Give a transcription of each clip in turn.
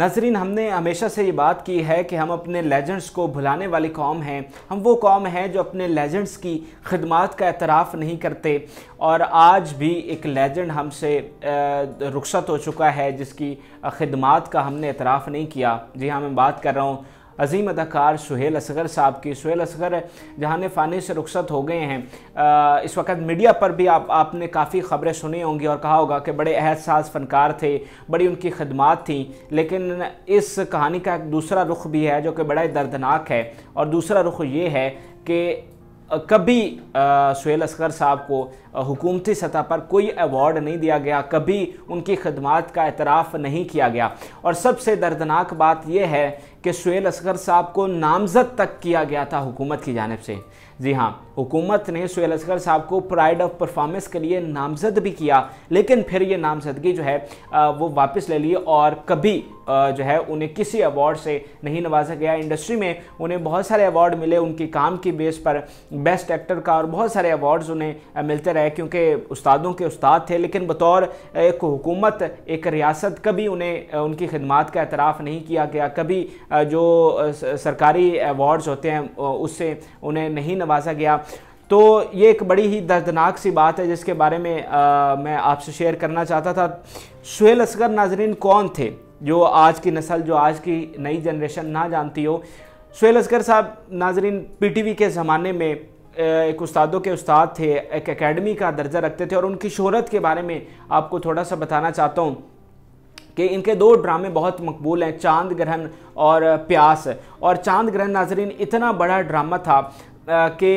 नाजरीन हमने हमेशा से ये बात की है कि हम अपने लेजेंड्स को भुलाने वाली कौम हैं हम वो कौम हैं जो अपने लेजेंड्स की खदमात का एतराफ़ नहीं करते और आज भी एक लेजेंड हमसे रुखसत हो चुका है जिसकी खदमात का हमने एतराफ़ नहीं किया जी हाँ मैं बात कर रहा हूँ अजीम अदाकार सुहेल असगर साहब की सुहेल असगर जहाँ फ़ानी से रुखसत हो गए हैं आ, इस वक्त मीडिया पर भी आप आपने काफ़ी ख़बरें सुनी होंगी और कहा होगा कि बड़े एहसास फ़नकार थे बड़ी उनकी खदमात थी लेकिन इस कहानी का एक दूसरा रुख भी है जो कि बड़ा दर्दनाक है और दूसरा रुख ये है कि कभी सुहेल असगर साहब को हुकूमती सतह पर कोई अवार्ड नहीं दिया गया कभी उनकी खदमात का एतराफ़ नहीं किया गया और सबसे दर्दनाक बात यह है कि शुएल असगर साहब को नामजद तक किया गया था हुकूमत की जानब से जी हाँ हुकूमत ने सुहेल असगर साहब को प्राइड ऑफ परफॉर्मेंस के लिए नामजद भी किया लेकिन फिर ये नामजदगी जो है वो वापस ले ली और कभी जो है उन्हें किसी अवार्ड से नहीं नवाजा गया इंडस्ट्री में उन्हें बहुत सारे अवार्ड मिले उनके काम की बेस पर बेस्ट एक्टर का और बहुत सारे अवार्ड्स उन्हें मिलते रहे क्योंकि उस्तादों के उस्ताद थे लेकिन बतौर एक हुकूमत एक रियासत कभी उन्हें उनकी खदमात का एतराफ़ नहीं किया गया कभी जो सरकारी अवार्ड्स होते हैं उससे उन्हें नहीं नवाजा गया तो ये एक बड़ी ही दर्दनाक सी बात है जिसके बारे में आ, मैं आपसे शेयर करना चाहता था सुहेल असगर नाजरीन कौन थे जो आज की नस्ल जो आज की नई जनरेशन ना जानती हो सुहेल असगर साहब नाजरीन पीटीवी के ज़माने में एक उस्तादों के उस्ताद थे एक एकेडमी का दर्जा रखते थे और उनकी शोहरत के बारे में आपको थोड़ा सा बताना चाहता हूँ कि इनके दो ड्रामे बहुत मकबूल हैं चांद ग्रहण और प्यास और चांद ग्रहण नाजरीन इतना बड़ा ड्रामा था के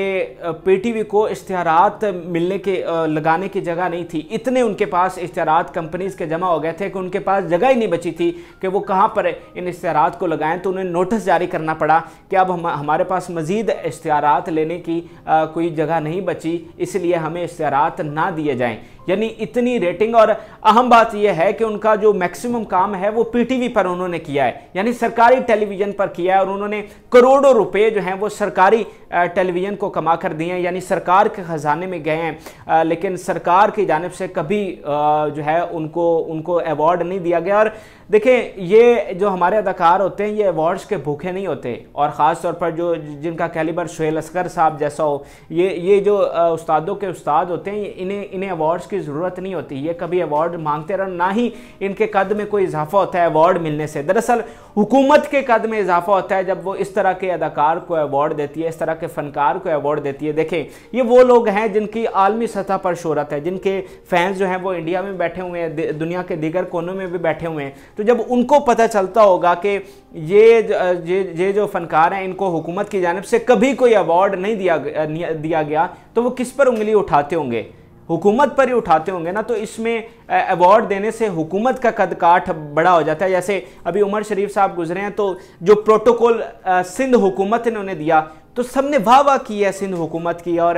पीटीवी को इश्तहारात मिलने के लगाने की जगह नहीं थी इतने उनके पास इश्तहारात कंपनीज के जमा हो गए थे कि उनके पास जगह ही नहीं बची थी कि वो कहाँ पर इन इश्तहारात को लगाएं तो उन्हें नोटिस जारी करना पड़ा कि अब हम हमारे पास मज़ीद इश्तहारात लेने की कोई जगह नहीं बची इसलिए हमें इश्तहारात ना दिए जाएँ यानी इतनी रेटिंग और अहम बात यह है कि उनका जो मैक्सिमम काम है वो पीटीवी पर उन्होंने किया है यानी सरकारी टेलीविजन पर किया है और उन्होंने करोड़ों रुपए जो हैं वो सरकारी टेलीविजन को कमा कर दिए हैं यानी सरकार के खजाने में गए हैं लेकिन सरकार की जानब से कभी जो है उनको उनको अवार्ड नहीं दिया गया और देखें ये जो हमारे अदाकार होते हैं ये अवार्ड्स के भूखे नहीं होते और ख़ास तौर पर जो जिनका कैलिबर शुएल असगर साहब जैसा हो ये ये जो उस्तादों के उस्ताद होते हैं इन्हें इन्हें अवार्ड्स की ज़रूरत नहीं होती ये कभी अवार्ड मांगते रहो ना ही इनके कद में कोई इजाफा होता है अवार्ड मिलने से दरअसल हुकूमत के कद में इजाफा होता है जब वो इस तरह के अदाकार को अवार्ड देती है इस तरह के फ़नकार को अवार्ड देती है देखें ये वो लोग हैं जिनकी आलमी सतह पर शहरत है जिनके फैंस जो हैं वो इंडिया में बैठे हुए हैं दुनिया के दीगर कोनों में भी बैठे हुए हैं तो जब उनको पता चलता होगा कि ये ये ये जो फ़नकार हैं इनको हुकूमत की जानब से कभी कोई अवार्ड नहीं दिया दिया गया तो वो किस पर उंगली उठाते होंगे हुकूमत पर ही उठाते होंगे ना तो इसमें अवार्ड देने से हुकूमत का कद काठ बड़ा हो जाता है जैसे अभी उमर शरीफ साहब गुजरे हैं तो जो प्रोटोकॉल सिंध हुकूमत ने उन्हें दिया तो सबने वाह वाह की है सिंध हुकूमत की और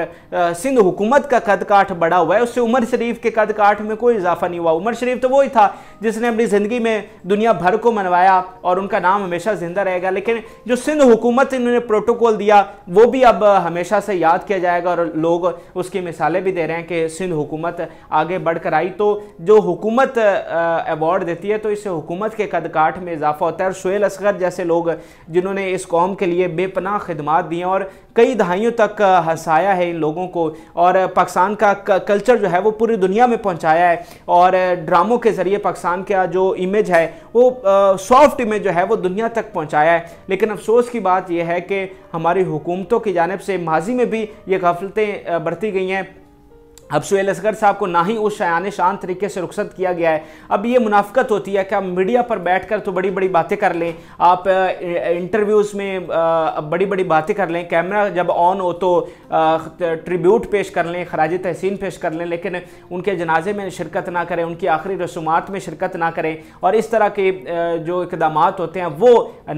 सिंध हुकूमत का कद काठ बढ़ा हुआ है उससे उमर शरीफ के कद काठ में कोई इजाफा नहीं हुआ उमर शरीफ तो वही था जिसने अपनी ज़िंदगी में दुनिया भर को मनवाया और उनका नाम हमेशा ज़िंदा रहेगा लेकिन जो सिंध हुकूमत इन्होंने प्रोटोकॉल दिया वो भी अब हमेशा से याद किया जाएगा और लोग उसकी मिसालें भी दे रहे हैं कि सिंध हुकूमत आगे बढ़ कर आई तो जो हुकूमत अवार्ड देती है तो इससे हुकूमत के कद काठ में इजाफा होता है और शुएल असगर जैसे लोग जिन्होंने इस कौम के लिए बेपनाह खदमात दी और कई दहाइयों तक हंसाया है इन लोगों को और पाकिस्तान का कल्चर जो है वो पूरी दुनिया में पहुंचाया है और ड्रामों के ज़रिए पाकिस्तान का जो इमेज है वो सॉफ्ट इमेज जो है वो दुनिया तक पहुंचाया है लेकिन अफसोस की बात यह है कि हमारी हुकूमतों की जानब से माजी में भी ये गफलतें बरती गई हैं अब सुहेल असगर साहब को ना ही उस शायान शान तरीके से रुखसत किया गया है अब ये मुनाफ्त होती है कि आप मीडिया पर बैठकर तो बड़ी बड़ी बातें कर लें आप इंटरव्यूज़ में बड़ी बड़ी बातें कर लें कैमरा जब ऑन हो तो ट्रिब्यूट पेश कर लें खराज तहसीन पेश कर लें लेकिन उनके जनाजे में शिरकत ना करें उनकी आखिरी रसूमात में शिरकत ना करें और इस तरह के जो इकदाम होते हैं वो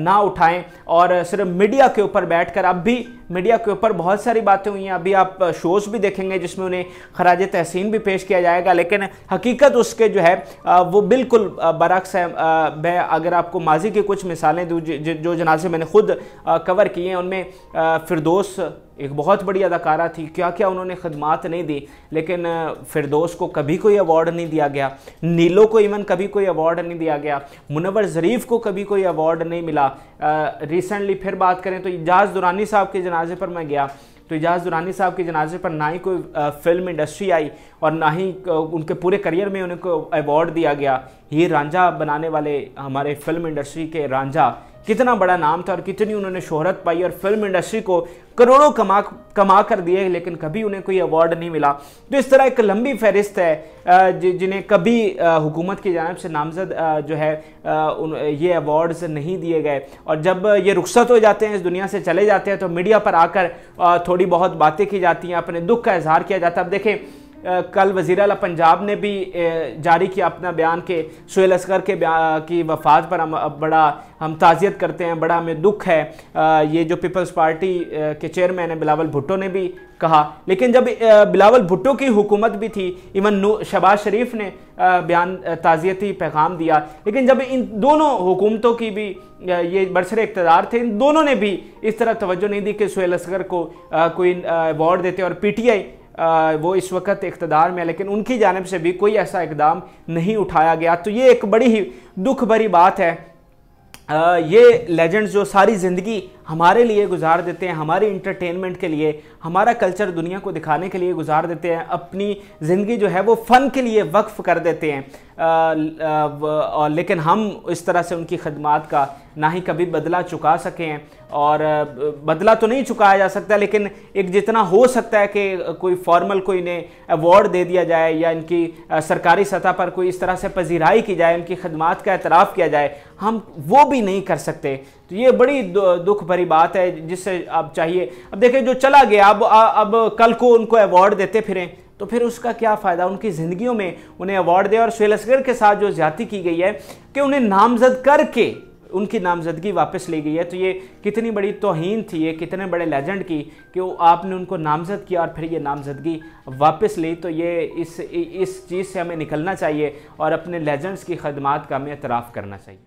ना उठाएँ और सिर्फ मीडिया के ऊपर बैठ अब भी मीडिया के ऊपर बहुत सारी बातें हुई हैं अभी आप शोज़ भी देखेंगे जिसमें उन्हें खराज तहसीन भी पेश किया जाएगा लेकिन हकीकत उसके जो है वो बिल्कुल बरक्स है मैं अगर आपको माजी की कुछ मिसालें दूँ जो जनाजे मैंने खुद कवर किए हैं उनमें फिरदोस एक बहुत बड़ी अदाकारा थी क्या क्या उन्होंने खदमात नहीं दी लेकिन फिरदोस को कभी कोई अवार्ड नहीं दिया गया नीलो को इवन कभी कोई अवार्ड नहीं दिया गया मुनवर ज़रीफ को कभी कोई अवार्ड नहीं मिला रिसेंटली फिर बात करें तो इजाज़ दुरानी साहब के जनाजे पर मैं गया तो एजाज दुरानी साहब के जनाजे पर ना ही कोई फिल्म इंडस्ट्री आई और ना ही उनके पूरे करियर में उनको अवार्ड दिया गया ये रांझा बनाने वाले हमारे फिल्म इंडस्ट्री के रांझा कितना बड़ा नाम था और कितनी उन्होंने शोहरत पाई और फिल्म इंडस्ट्री को करोड़ों कमा कमा कर दिए लेकिन कभी उन्हें कोई अवार्ड नहीं मिला तो इस तरह एक लंबी फहरिस्त है जिन्हें कभी हुकूमत की जानब से नामजद जो है ये अवार्ड्स नहीं दिए गए और जब ये रुख्सत हो जाते हैं इस दुनिया से चले जाते हैं तो मीडिया पर आकर थोड़ी बहुत बातें की जाती हैं अपने दुख का इजहार किया जाता है अब देखें कल वजीर अला पंजाब ने भी जारी किया अपना बयान के शुल असगर के की वफात पर हम बड़ा हम ताज़ियत करते हैं बड़ा हमें दुख है ये जो पीपल्स पार्टी के चेयरमैन है बिलावल भुट्टो ने भी कहा लेकिन जब बिलावल भुट्टो की हुकूमत भी थी इवन शबाज शरीफ ने बयान ताज़ियती पैगाम दिया लेकिन जब इन दोनों हुकूमतों की भी ये बरसर इकतदार थे इन दोनों ने भी इस तरह तवज्जो नहीं दी कि सुहेल असगर को कोई अवार्ड देते और पीटीआई आ, वो इस वक्त इकतदार में है लेकिन उनकी जानब से भी कोई ऐसा इकदाम नहीं उठाया गया तो ये एक बड़ी ही दुख भरी बात है आ, ये लेजेंड्स जो सारी ज़िंदगी हमारे लिए गुजार देते हैं हमारे इंटरटेनमेंट के लिए हमारा कल्चर दुनिया को दिखाने के लिए गुजार देते हैं अपनी ज़िंदगी जो है वो फ़न के लिए वक्फ़ कर देते हैं आ, और लेकिन हम इस तरह से उनकी खदमात का ना ही कभी बदला चुका सके हैं और बदला तो नहीं चुकाया जा सकता लेकिन एक जितना हो सकता है कि कोई फॉर्मल कोई इन्हें अवार्ड दे दिया जाए या इनकी सरकारी सतह पर कोई इस तरह से पजीराई की जाए इनकी खदमात का एतराफ़ किया जाए हम वो भी नहीं कर सकते तो ये बड़ी दुख भरी बात है जिससे आप चाहिए अब देखें जो चला गया अब अब कल को उनको अवार्ड देते फिरें तो फिर उसका क्या फ़ायदा उनकी ज़िंदगियों में उन्हें अवार्ड दे और सुहेल के साथ जो ज़्यादा की गई है कि उन्हें नामजद करके उनकी नामजदगी वापस ली गई है तो ये कितनी बड़ी तोहन थी ये कितने बड़े लेजेंड की कि वो आपने उनको नामजद किया और फिर ये नामजदगी वापस ली तो ये इस इस चीज़ से हमें निकलना चाहिए और अपने लेजेंड्स की खदमात का हमें एतराफ़ करना चाहिए